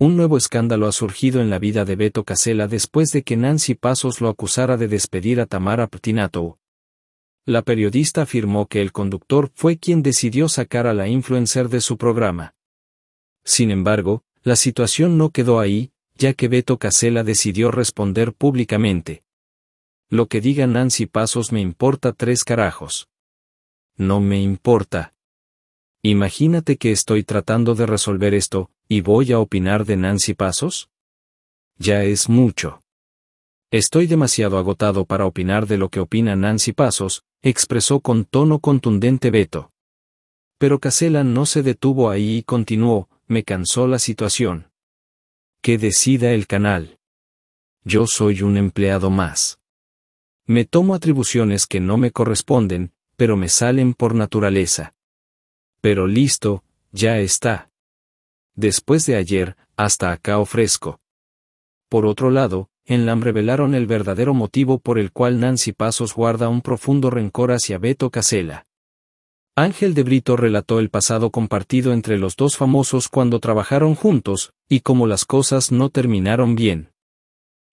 Un nuevo escándalo ha surgido en la vida de Beto Casella después de que Nancy Pasos lo acusara de despedir a Tamara Ptinato. La periodista afirmó que el conductor fue quien decidió sacar a la influencer de su programa. Sin embargo, la situación no quedó ahí, ya que Beto Casella decidió responder públicamente. Lo que diga Nancy Pasos me importa tres carajos. No me importa. Imagínate que estoy tratando de resolver esto, y voy a opinar de Nancy Pasos. Ya es mucho. Estoy demasiado agotado para opinar de lo que opina Nancy Pasos, expresó con tono contundente Beto. Pero Casella no se detuvo ahí y continuó, me cansó la situación. Que decida el canal. Yo soy un empleado más. Me tomo atribuciones que no me corresponden, pero me salen por naturaleza. Pero listo, ya está. Después de ayer, hasta acá ofrezco. Por otro lado, en LAM revelaron el verdadero motivo por el cual Nancy Pasos guarda un profundo rencor hacia Beto Casella. Ángel de Brito relató el pasado compartido entre los dos famosos cuando trabajaron juntos, y cómo las cosas no terminaron bien.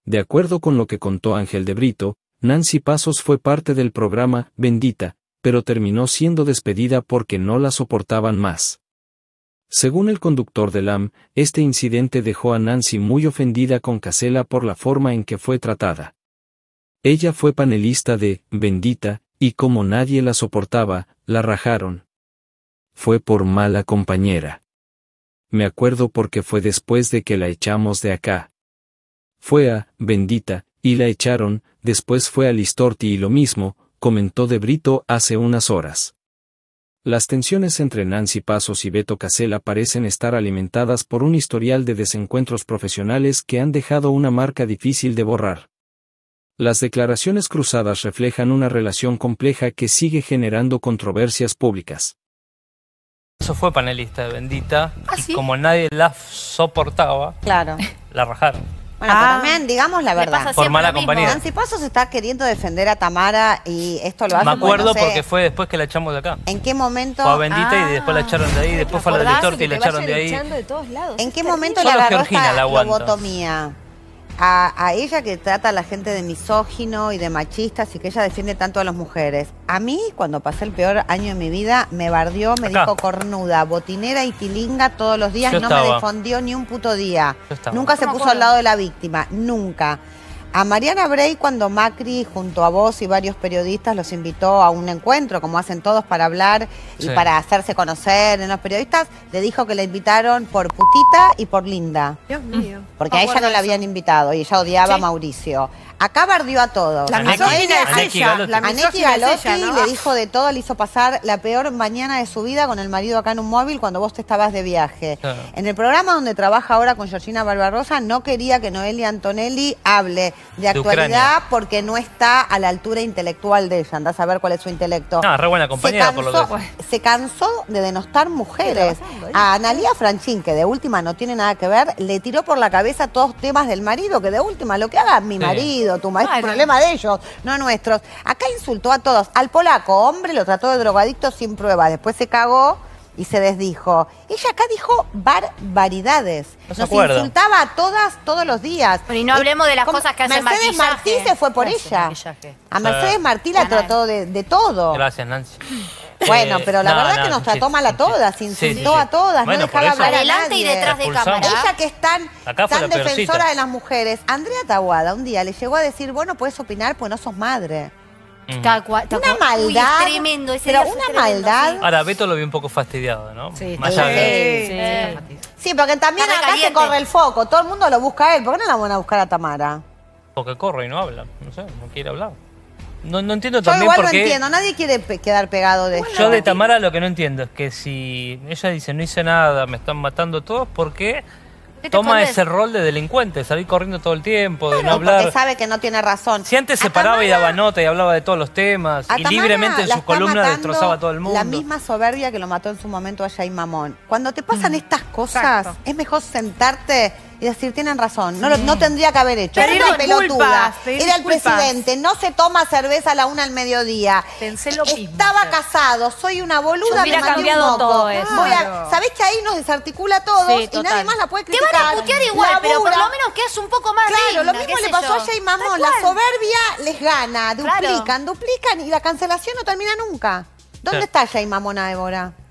De acuerdo con lo que contó Ángel de Brito, Nancy Pasos fue parte del programa Bendita, pero terminó siendo despedida porque no la soportaban más. Según el conductor de LAM, este incidente dejó a Nancy muy ofendida con Casella por la forma en que fue tratada. Ella fue panelista de Bendita, y como nadie la soportaba, la rajaron. Fue por mala compañera. Me acuerdo porque fue después de que la echamos de acá. Fue a Bendita, y la echaron, después fue a Listorti y lo mismo, comentó De Brito hace unas horas. Las tensiones entre Nancy Pasos y Beto Casella parecen estar alimentadas por un historial de desencuentros profesionales que han dejado una marca difícil de borrar. Las declaraciones cruzadas reflejan una relación compleja que sigue generando controversias públicas. Eso fue panelista de Bendita ¿Ah, y como nadie la soportaba, la rajaron. Bueno, pero ah. también, digamos la verdad. Por mala compañía. Nancy está queriendo defender a Tamara y esto lo hace. Me acuerdo porque, fue después que la echamos de acá. ¿En qué momento? Fue Bendita y ah. después la echaron de ahí, después fue la de Torta y la echaron de ahí. De todos lados. ¿En qué momento la agarró la lobotomía? a, ella que trata a la gente de misógino y de machistas y que ella defiende tanto a las mujeres. A mí, cuando pasé el peor año de mi vida, me bardió, me dijo cornuda, botinera y tilinga todos los días, no me defendió ni un puto día. Nunca se puso al lado de la víctima, nunca a Mariana Bray cuando Macri junto a vos y varios periodistas los invitó a un encuentro, como hacen todos, para hablar y para hacerse conocer en los periodistas, le dijo que la invitaron por putita y por linda. Dios mío. Porque ah, a ella no la habían invitado y ella odiaba a Mauricio. Acá bardió a todo. La misógina ella. Galotti le dijo de todo, le hizo pasar la peor mañana de su vida con el marido acá en un móvil cuando vos te estabas de viaje. Ah. En el programa donde trabaja ahora con Georgina Barbarosa no quería que Noelia Antonelli hable de actualidad porque no está a la altura intelectual de ella. Andás a saber cuál es su intelecto. No, re buena compañera, Se cansó de denostar mujeres. A Analia Franchín, que de última no tiene nada que ver, le tiró por la cabeza todos temas del marido, que de última lo que haga mi marido tu problema de ellos, no nuestros. Acá insultó a todos. Al polaco, hombre, lo trató de drogadicto sin prueba. Después se cagó y se desdijo. Ella acá dijo barbaridades. Nos insultaba a todas todos los días. y no hablemos de las cosas que hace Mercedes Martí se fue por ella. A Mercedes Martí la trató de, de todo. Gracias, Nancy. Bueno, pero la verdad es que nos trató mal a todas, insultó a todas, no dejaba hablar a nadie. y detrás de cámara. Ella que es tan, defensora de las mujeres. Andrea Tawada un día le llegó a decir, bueno, puedes opinar pues no sos madre. Una maldad. es tremendo, ese pero una maldad. Ahora, Beto lo vi un poco fastidiado, ¿no? Sí, sí, porque también acá se corre el foco. Todo el mundo lo busca a él. ¿Por qué no la van a buscar a Tamara? Porque corre y no habla. No sé, no quiere hablar. No, entiendo Yo también igual no entiendo, nadie quiere quedar pegado de Yo de Tamara lo que no entiendo es que si ella dice no hice nada, me están matando todos, ¿por qué toma ese rol de delincuente, salir corriendo todo el tiempo, de no hablar? porque sabe que no tiene razón. Si antes se paraba y daba nota y hablaba de todos los temas y libremente en su sus columnas destrozaba a todo el mundo. La misma soberbia que lo mató en su momento a Jay Mamón. Cuando te pasan mm. estas cosas, es mejor sentarte y decir, tienen razón, no, tendría que haber hecho. Era pelotuda. Era el presidente, no se toma cerveza a la una al mediodía. Pensé lo Estaba casado, soy una boluda, me mandé cambiado un moco. todo eso. Voy Sabés que ahí nos desarticula todo y nadie más la puede Te van a putear igual, pero por lo menos que es un poco más Claro, lo mismo le pasó a Jay Mamón. La soberbia les gana, duplican, duplican y la cancelación no termina nunca. ¿Dónde está Jay Mamón a Débora?